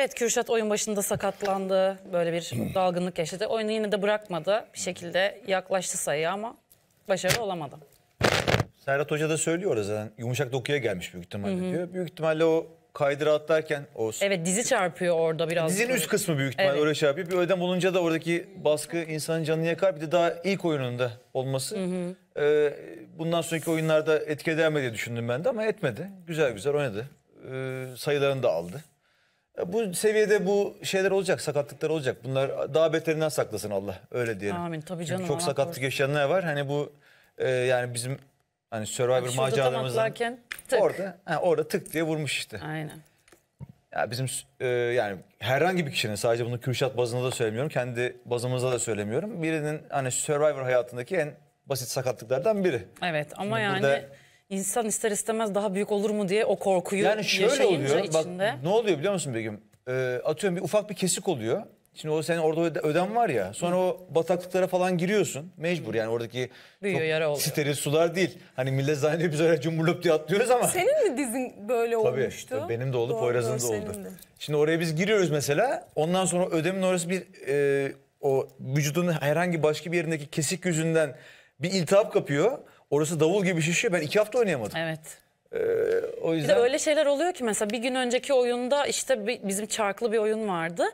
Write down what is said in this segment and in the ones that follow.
Evet Kürşat oyun başında sakatlandı. Böyle bir dalgınlık yaşadı. Oyunu yine de bırakmadı. Bir şekilde yaklaştı sayıya ama başarılı olamadı. Serhat Hoca da söylüyor orada zaten. Yumuşak dokuya gelmiş büyük ihtimalle Hı -hı. diyor. Büyük ihtimalle o kaydıra atlarken o Evet dizi çarpıyor orada biraz. Dizinin üst kısmı büyük ihtimalle evet. öyle şey yapıyor. Bir ödem olunca da oradaki baskı insanın canını yakar. Bir de daha ilk oyununda olması. Hı hı. E, bundan sonraki oyunlarda etki eder mi diye düşündüm ben de ama etmedi. Güzel güzel oynadı. E, sayılarını da aldı. Bu seviyede bu şeyler olacak, sakatlıklar olacak. Bunlar daha beterinden saklasın Allah. Öyle diyelim. Amin tabii canım. Çünkü çok sakatlık yaşayanlar var. Hani bu e, yani bizim hani Survivor yani maceralarımızdan orada he, orada tık diye vurmuş işte. Aynen. Ya bizim e, yani herhangi bir kişinin sadece bunu Kürşat bazında da söylemiyorum. Kendi bazımızda da söylemiyorum. Birinin hani Survivor hayatındaki en basit sakatlıklardan biri. Evet ama Şimdi yani burada, insan ister istemez daha büyük olur mu diye o korkuyu yani şöyle oluyor, içinde. Bak, ne oluyor biliyor musun Begüm? Ee, atıyorum bir ufak bir kesik oluyor. Şimdi o senin orada ödem var ya. Sonra Hı. o bataklıklara falan giriyorsun. Mecbur yani oradaki Büyüyor, yara oluyor. steril sular değil. Hani millet zannediyor biz öyle cumburlup diye atlıyoruz ama. Senin mi dizin böyle Tabii, olmuştu? Benim de oldu, Doğru, Poyraz'ın da oldu. De. Şimdi oraya biz giriyoruz mesela. Ondan sonra ödemin orası bir e, o vücudun herhangi başka bir yerindeki kesik yüzünden bir iltihap kapıyor. Orası davul gibi şişiyor. Ben iki hafta oynayamadım. Evet. Ee, o yüzden... Bir de öyle şeyler oluyor ki mesela bir gün önceki oyunda işte bizim çarklı bir oyun vardı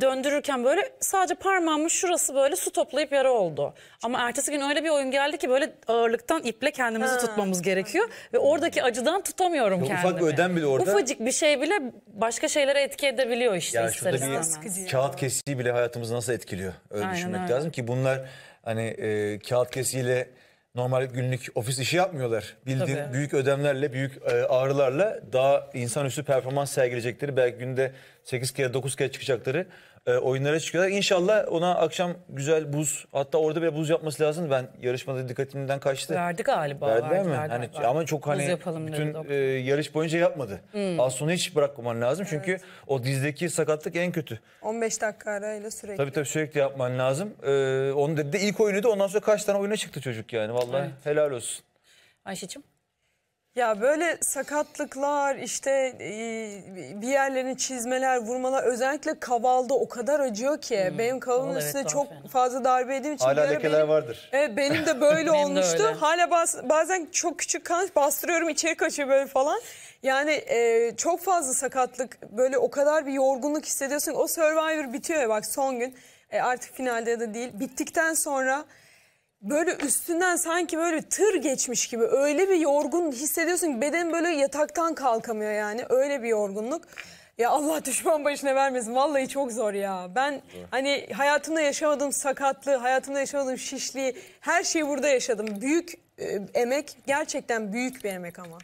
döndürürken böyle sadece parmağımın şurası böyle su toplayıp yara oldu. Ama ertesi gün öyle bir oyun geldi ki böyle ağırlıktan iple kendimizi ha. tutmamız gerekiyor. Ve oradaki acıdan tutamıyorum ya kendimi. Ufak bir ödem bile orada. Ufacık bir şey bile başka şeylere etki edebiliyor işte. Ya şurada bir istemez. kağıt kesiği bile hayatımızı nasıl etkiliyor? Öyle Aynen düşünmek öyle. lazım ki bunlar hani e, kağıt kesiğiyle normal günlük ofis işi yapmıyorlar. Bildiğin Tabii. büyük ödemlerle, büyük e, ağrılarla daha insanüstü performans sergileyecekleri, belki günde 8 kere 9 kere çıkacakları e, oyunlara çıkıyorlar. İnşallah ona akşam güzel buz hatta orada bir buz yapması lazım. Ben yarışmada dikkatimden kaçtı. Verdi galiba. Verdiler verdi, mi? Verdi, hani verdi. ama çok hani bütün e, yarış boyunca yapmadı. Hmm. Az sonra hiç bırakmaman lazım. Çünkü evet. o dizdeki sakatlık en kötü. 15 dakika arayla sürekli. Tabii tabii sürekli yapman lazım. Ee, onu dedi de ilk oyunu da ondan sonra kaç tane oyuna çıktı çocuk yani. Vallahi evet. helal olsun. Ayşe'cim. Ya böyle sakatlıklar işte e, bir yerlerini çizmeler, vurmalar özellikle kavalda o kadar acıyor ki hmm. benim kavalın üstüne evet, çok fena. fazla darbe yediğim için. Hala lekeler benim, vardır. Evet benim de böyle benim olmuştu. De Hala baz bazen çok küçük kan bastırıyorum içeri kaçıyor böyle falan. Yani e, çok fazla sakatlık böyle o kadar bir yorgunluk hissediyorsun. O Survivor bitiyor ya bak son gün e, artık finalde de değil bittikten sonra böyle üstünden sanki böyle tır geçmiş gibi öyle bir yorgun hissediyorsun ki beden böyle yataktan kalkamıyor yani öyle bir yorgunluk. Ya Allah düşman başına vermesin. Vallahi çok zor ya. Ben evet. hani hayatımda yaşamadığım sakatlığı, hayatımda yaşamadığım şişliği, her şeyi burada yaşadım. Büyük e, emek, gerçekten büyük bir emek ama.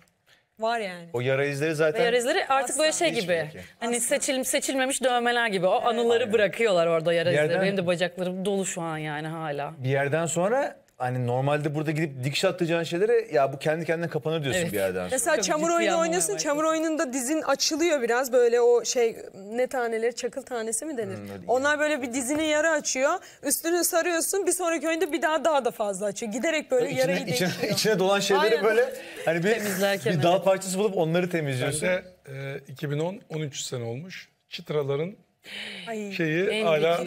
Var yani. O yara izleri zaten... Ve yara izleri artık Asla. böyle şey gibi. belki. Hani seçil, seçilmemiş dövmeler gibi. O anıları bırakıyorlar orada yara izleri. Benim de bacaklarım dolu şu an yani hala. Bir yerden sonra hani normalde burada gidip dikiş atlayacağın şeylere ya bu kendi kendine kapanır diyorsun Evet. bir yerden sonra. Mesela çamur oyunu anlamaya oynuyorsun. Çamur oyununda dizin açılıyor biraz böyle o şey ne taneleri çakıl tanesi mi denir? Hmm, öyle Onlar böyle bir dizinin yara açıyor. Üstünü sarıyorsun bir sonraki oyunda bir daha daha da fazla açıyor. Giderek böyle yarayı içine, değiştiriyor. içine dolan şeyleri Aynen. böyle hani bir, bir dal parçası bulup onları temizliyorsun. Ben de e, 2010 13 sene olmuş. Çıtraların Ay, şeyi hala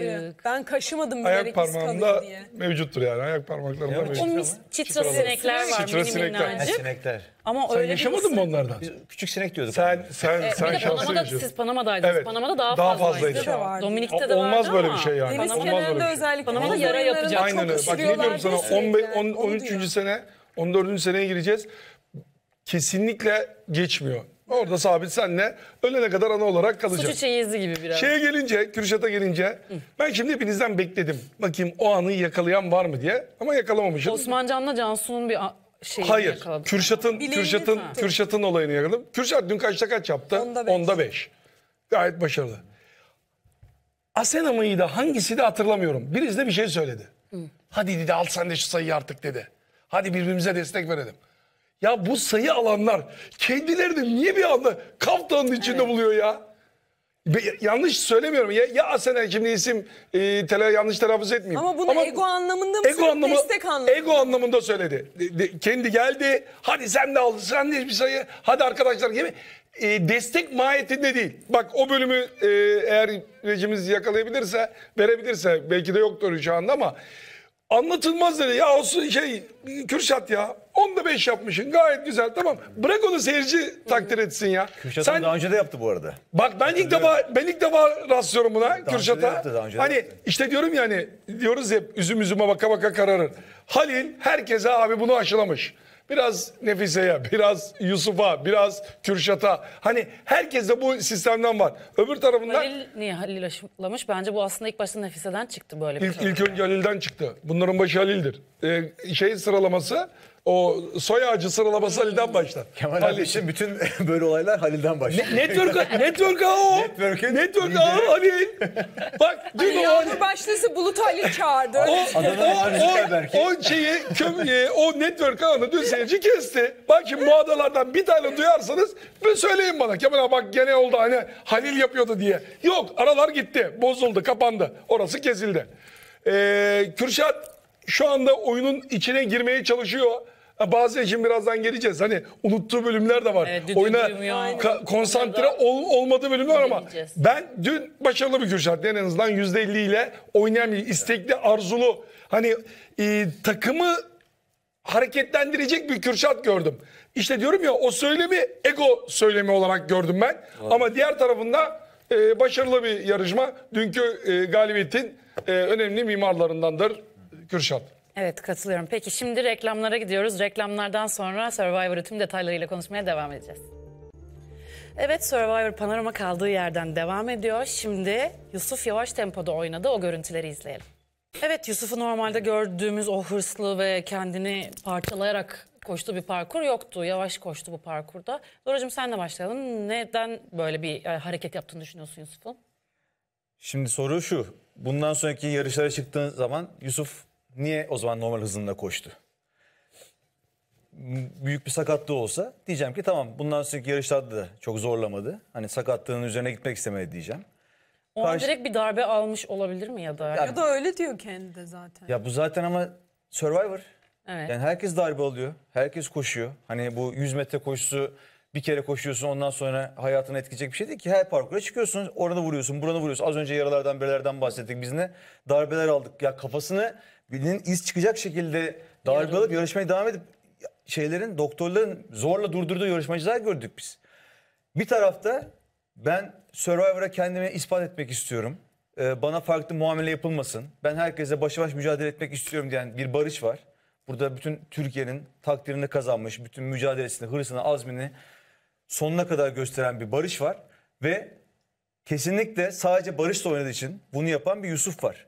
ben kaşımadım bile ayak parmağımda mevcuttur yani ayak parmaklarımda mevcut. O mis çitra sinekler var çitra sinekler. Ha, sinekler. Ama sen öyle yaşamadın mı onlardan? Biz küçük sinek diyorduk. Sen sen e, sen şanslı yaşıyorsun. Siz Panama'daydınız. Evet. Panama'da daha, daha fazlaydı. fazlaydı. Dominik'te de vardı Olmaz böyle bir şey yani. Deniz Olmaz böyle bir şey. Panama'da yara yapacak. Aynen öyle. Bak ne diyorum sana 13. sene 14. seneye gireceğiz. Kesinlikle geçmiyor. Orada sabit senle ölene kadar ana olarak kalacak. Suçu çeyizi gibi biraz. Şeye gelince, Kürşat'a gelince ben şimdi hepinizden bekledim. Bakayım o anı yakalayan var mı diye ama yakalamamışım. Osman Can'la Cansu'nun bir şeyini Hayır. yakaladım. Kürşat'ın Kürşat'ın mi? Kürşat'ın olayını yakaladım. Kürşat dün kaçta kaç yaptı? Onda beş. Gayet başarılı. Asena mıydı hangisi de hatırlamıyorum. Birisi de bir şey söyledi. Hadi dedi al sen de şu sayıyı artık dedi. Hadi birbirimize destek verelim. Ya bu sayı alanlar kendilerini niye bir anda kaftanın içinde evet. buluyor ya? Yanlış söylemiyorum ya, ya Asena şimdi isim e, tele, yanlış telaffuz etmeyeyim. Ama bunu Ama ego anlamında mı ego anlamı, destek anlamında? Ego anlamında söyledi. De, de, kendi geldi hadi sen de aldın. sen de bir sayı hadi arkadaşlar gibi. E, destek mahiyetinde değil. Bak o bölümü e, eğer rejimiz yakalayabilirse verebilirse belki de yoktur şu anda ama anlatılmaz dedi. Ya olsun şey Kürşat ya Onda 5 şey yapmışsın. Gayet güzel. Tamam. Bırak onu seyirci takdir etsin ya. Kürşat Sen... daha önce de yaptı bu arada. Bak ben ilk defa ben ilk defa rastlıyorum buna daha Kürşat'a. Yaptı, hani yaptı. işte diyorum yani diyoruz hep üzüm üzüme baka baka kararır. Halil herkese abi bunu aşılamış. Biraz Nefise'ye, biraz Yusuf'a, biraz Kürşat'a. Hani herkes de bu sistemden var. Öbür tarafından... Halil niye Halil aşılamış? Bence bu aslında ilk başta Nefise'den çıktı böyle bir ilk, önce Halil'den çıktı. Bunların başı Halil'dir. Ee, şey sıralaması o soy ağacı sıralaması Halil'den başlar. Kemal Halil. abi için bütün böyle olaylar Halil'den başlar. Ne, network, network o. Network'ün Network ağı Halil. Bak dün o Halil. Yağmur Bulut Halil çağırdı. O, o, o, o, şeyi, kömye, o network ağını dün seyirci kesti. Bak şimdi bu adalardan bir tane duyarsanız bir söyleyin bana. Kemal abi bak gene oldu hani Halil yapıyordu diye. Yok aralar gitti. Bozuldu, kapandı. Orası kesildi. Ee, Kürşat şu anda oyunun içine girmeye çalışıyor. Bazı için birazdan geleceğiz. Hani unuttuğu bölümler de var. Evet, Oyuna ka- konsantre ol- olmadığı bölümler var ama ben dün başarılı bir Kürşat en azından %50 ile oynayan bir istekli, arzulu hani e, takımı hareketlendirecek bir Kürşat gördüm. İşte diyorum ya o söylemi ego söylemi olarak gördüm ben. Ama diğer tarafında e, başarılı bir yarışma. Dünkü e, galibiyetin e, önemli mimarlarındandır. Kürşat. Evet katılıyorum. Peki şimdi reklamlara gidiyoruz. Reklamlardan sonra Survivor'ı tüm detaylarıyla konuşmaya devam edeceğiz. Evet Survivor panorama kaldığı yerden devam ediyor. Şimdi Yusuf yavaş tempoda oynadı. O görüntüleri izleyelim. Evet Yusuf'u normalde gördüğümüz o hırslı ve kendini parçalayarak koştuğu bir parkur yoktu. Yavaş koştu bu parkurda. Doracığım de başlayalım. Neden böyle bir e, hareket yaptığını düşünüyorsun Yusuf'un? Şimdi soru şu. Bundan sonraki yarışlara çıktığın zaman Yusuf Niye o zaman normal hızında koştu? Büyük bir sakatlığı olsa diyeceğim ki tamam bundan sonraki yarışlarda da çok zorlamadı. Hani sakatlığının üzerine gitmek istemedi diyeceğim. O Karşı... direkt bir darbe almış olabilir mi ya da? Ya, ya da öyle diyor kendi de zaten. Ya bu zaten ama Survivor. Evet. Yani herkes darbe alıyor. Herkes koşuyor. Hani bu 100 metre koşusu bir kere koşuyorsun ondan sonra hayatını etkileyecek bir şey değil ki. Her parkura çıkıyorsun. Orada vuruyorsun, buranı vuruyorsun. Az önce yaralardan, berelerden bahsettik. Biz ne darbeler aldık. Ya kafasını birinin iz çıkacak şekilde dargalıp yarışmaya devam edip şeylerin doktorların zorla durdurduğu yarışmacılar gördük biz. Bir tarafta ben Survivor'a kendime ispat etmek istiyorum. Ee, bana farklı muamele yapılmasın. Ben herkese başa baş mücadele etmek istiyorum diyen bir barış var. Burada bütün Türkiye'nin takdirini kazanmış, bütün mücadelesini, hırsını, azmini sonuna kadar gösteren bir barış var. Ve kesinlikle sadece barışla oynadığı için bunu yapan bir Yusuf var.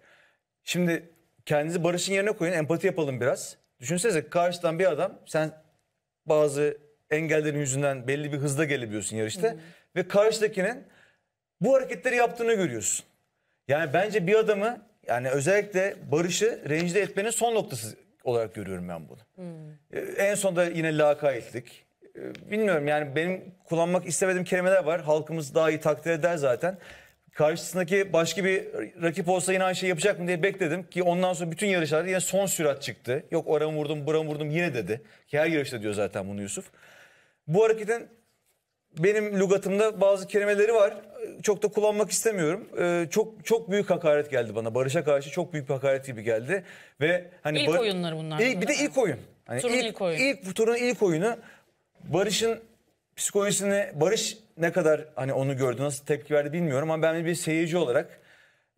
Şimdi kendinizi Barış'ın yerine koyun, empati yapalım biraz. Düşünsenize karşıdan bir adam, sen bazı engellerin yüzünden belli bir hızda gelebiliyorsun yarışta. Hı hı. Ve karşıdakinin bu hareketleri yaptığını görüyorsun. Yani bence bir adamı, yani özellikle Barış'ı rencide etmenin son noktası olarak görüyorum ben bunu. Hı. Ee, en sonda yine lakayetlik. Ee, bilmiyorum yani benim kullanmak istemediğim kelimeler var. Halkımız daha iyi takdir eder zaten karşısındaki başka bir rakip olsa yine aynı şey yapacak mı diye bekledim. Ki ondan sonra bütün yarışlarda yine son sürat çıktı. Yok oramı vurdum buramı vurdum yine dedi. Ki her yarışta diyor zaten bunu Yusuf. Bu hareketin benim lügatımda bazı kelimeleri var. Çok da kullanmak istemiyorum. Ee, çok çok büyük hakaret geldi bana. Barış'a karşı çok büyük bir hakaret gibi geldi. Ve hani ilk oyunları bunlar. İlk, bir de ilk oyun. Hani turun ilk, ilk oyunu. İlk turun ilk oyunu. Barış'ın psikolojisini Barış ne kadar hani onu gördü nasıl tepki verdi bilmiyorum ama ben bir seyirci olarak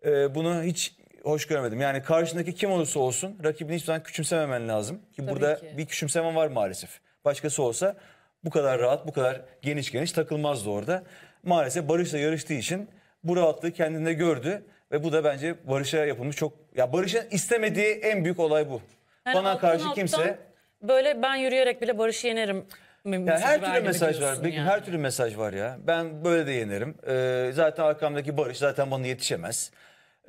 e, bunu hiç hoş görmedim. Yani karşındaki kim olursa olsun rakibini hiçbir zaman küçümsememen lazım. Ki Tabii burada ki. bir küçümseme var maalesef. Başkası olsa bu kadar rahat, bu kadar geniş geniş takılmazdı orada. Maalesef Barış'la yarıştığı için bu rahatlığı kendinde gördü ve bu da bence Barış'a yapılmış çok ya Barış'ın istemediği en büyük olay bu. Yani Bana karşı kimse böyle ben yürüyerek bile Barış'ı yenerim yani her türlü mesaj var. Benim yani. her türlü mesaj var ya. Ben böyle de yenerim. Ee, zaten arkamdaki Barış zaten bana yetişemez.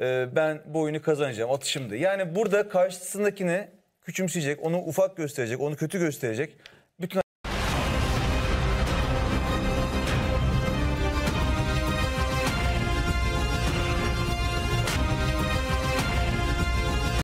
Ee, ben bu oyunu kazanacağım atışımdı. Yani burada karşısındakini küçümseyecek, onu ufak gösterecek, onu kötü gösterecek